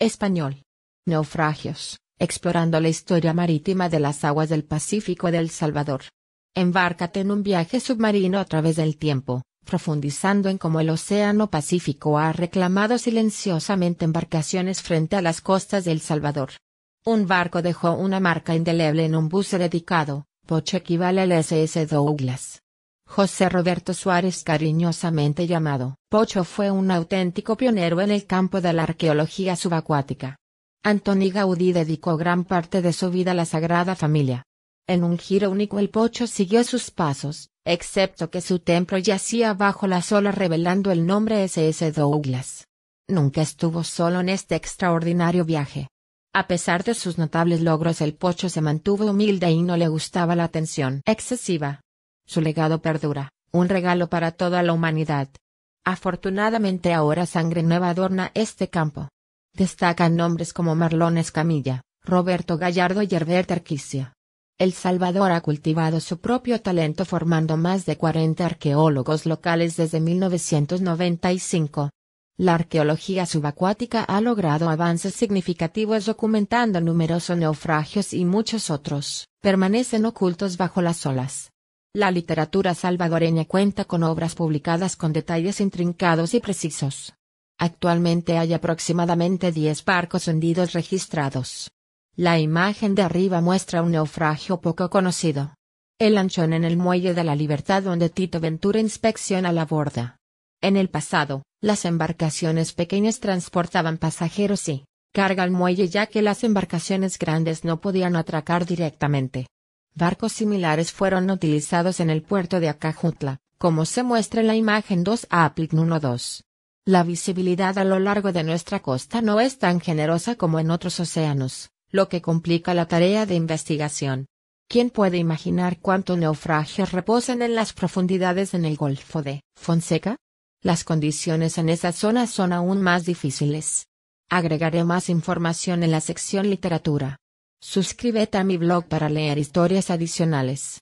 Español. Naufragios, explorando la historia marítima de las aguas del Pacífico del Salvador. Embárcate en un viaje submarino a través del tiempo, profundizando en cómo el Océano Pacífico ha reclamado silenciosamente embarcaciones frente a las costas del Salvador. Un barco dejó una marca indeleble en un buce dedicado, Poche equivale al SS Douglas. José Roberto Suárez cariñosamente llamado Pocho fue un auténtico pionero en el campo de la arqueología subacuática. Antoni Gaudí dedicó gran parte de su vida a la Sagrada Familia. En un giro único el Pocho siguió sus pasos, excepto que su templo yacía bajo la sola revelando el nombre S.S. Douglas. Nunca estuvo solo en este extraordinario viaje. A pesar de sus notables logros el Pocho se mantuvo humilde y no le gustaba la atención excesiva. Su legado perdura, un regalo para toda la humanidad. Afortunadamente ahora sangre nueva adorna este campo. Destacan nombres como Marlon Escamilla, Roberto Gallardo y Herbert Arquicia. El Salvador ha cultivado su propio talento formando más de 40 arqueólogos locales desde 1995. La arqueología subacuática ha logrado avances significativos documentando numerosos naufragios y muchos otros permanecen ocultos bajo las olas. La literatura salvadoreña cuenta con obras publicadas con detalles intrincados y precisos. Actualmente hay aproximadamente 10 barcos hundidos registrados. La imagen de arriba muestra un naufragio poco conocido. El anchón en el muelle de la libertad donde Tito Ventura inspecciona la borda. En el pasado, las embarcaciones pequeñas transportaban pasajeros y carga al muelle ya que las embarcaciones grandes no podían atracar directamente. Barcos similares fueron utilizados en el puerto de Acajutla, como se muestra en la imagen 2 A. 1.2. La visibilidad a lo largo de nuestra costa no es tan generosa como en otros océanos, lo que complica la tarea de investigación. ¿Quién puede imaginar cuántos naufragios reposan en las profundidades en el Golfo de Fonseca? Las condiciones en esa zona son aún más difíciles. Agregaré más información en la sección literatura. Suscríbete a mi blog para leer historias adicionales.